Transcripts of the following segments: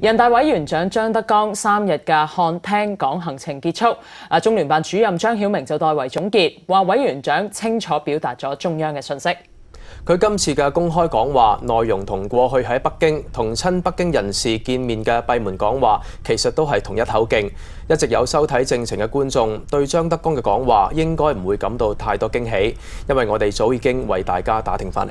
人大委员长张德江三日嘅看听讲行程结束，啊中联办主任张晓明就代为总结，话委员长清楚表达咗中央嘅信息。佢今次嘅公开讲话内容同过去喺北京同亲北京人士见面嘅闭门讲话，其实都系同一口径。一直有收睇政情嘅观众对张德江嘅讲话应该唔会感到太多惊喜，因为我哋早已经为大家打听翻嚟。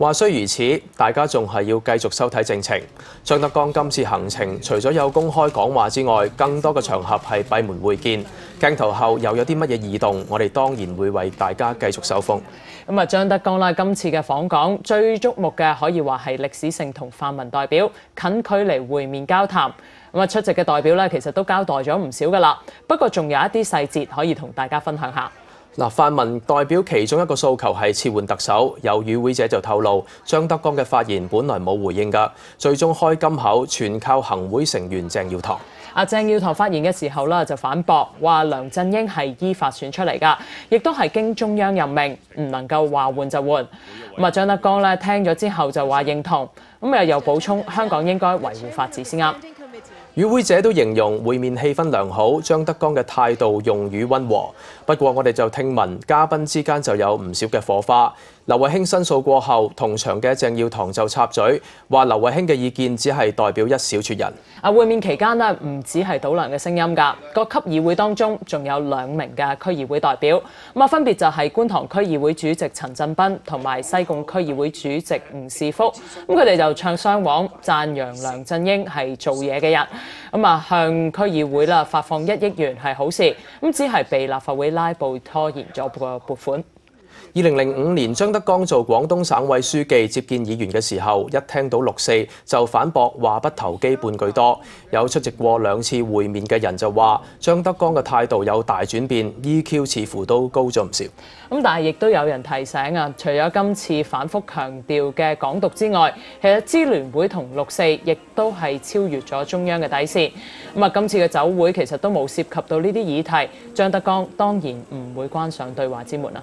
話雖如此，大家仲係要繼續收睇政情。張德江今次行程除咗有公開講話之外，更多嘅場合係閉門會見。鏡頭後又有啲乜嘢異動，我哋當然會為大家繼續收風。咁啊，張德江啦，今次嘅訪港最注目嘅可以話係歷史性同泛民代表近距離會面交談。咁啊，出席嘅代表咧，其實都交代咗唔少噶啦。不過仲有一啲細節可以同大家分享下。嗱，泛民代表其中一個訴求係撤換特首，有與會者就透露張德江嘅發言本來冇回應噶，最終開金口，全靠行會成員鄭耀棠。阿鄭耀棠發言嘅時候啦，就反駁話梁振英係依法選出嚟噶，亦都係經中央任命，唔能夠話換就換。咁啊，張德江咧聽咗之後就話認同，咁啊又補充香港應該維護法治先啱。與會者都形容會面氣氛良好，張德江嘅態度用語溫和。不過我哋就聽聞嘉賓之間就有唔少嘅火花。劉慧卿申訴過後，同場嘅鄭耀棠就插嘴，話劉慧卿嘅意見只係代表一小撮人。啊，會面期間呢，唔止係倒梁嘅聲音㗎，各級議會當中仲有兩名嘅區議會代表，咁啊分別就係觀塘區議會主席陳振斌同埋西貢區議會主席吳士福，咁佢哋就唱雙簧，讚揚梁振英係做嘢嘅人。咁啊，向區議會啦發放一億元係好事，咁只係被立法會拉布拖延咗個撥款。二零零五年，張德江做廣東省委書記接見議員嘅時候，一聽到六四就反駁話不投機半句多。有出席過兩次會面嘅人就話，張德江嘅態度有大轉變，E Q 似乎都高咗唔少。咁但係亦都有人提醒啊，除咗今次反覆強調嘅港獨之外，其實支聯會同六四亦都係超越咗中央嘅底線。咁啊，今次嘅酒會其實都冇涉及到呢啲議題，張德江當然唔會關上對話之門啊。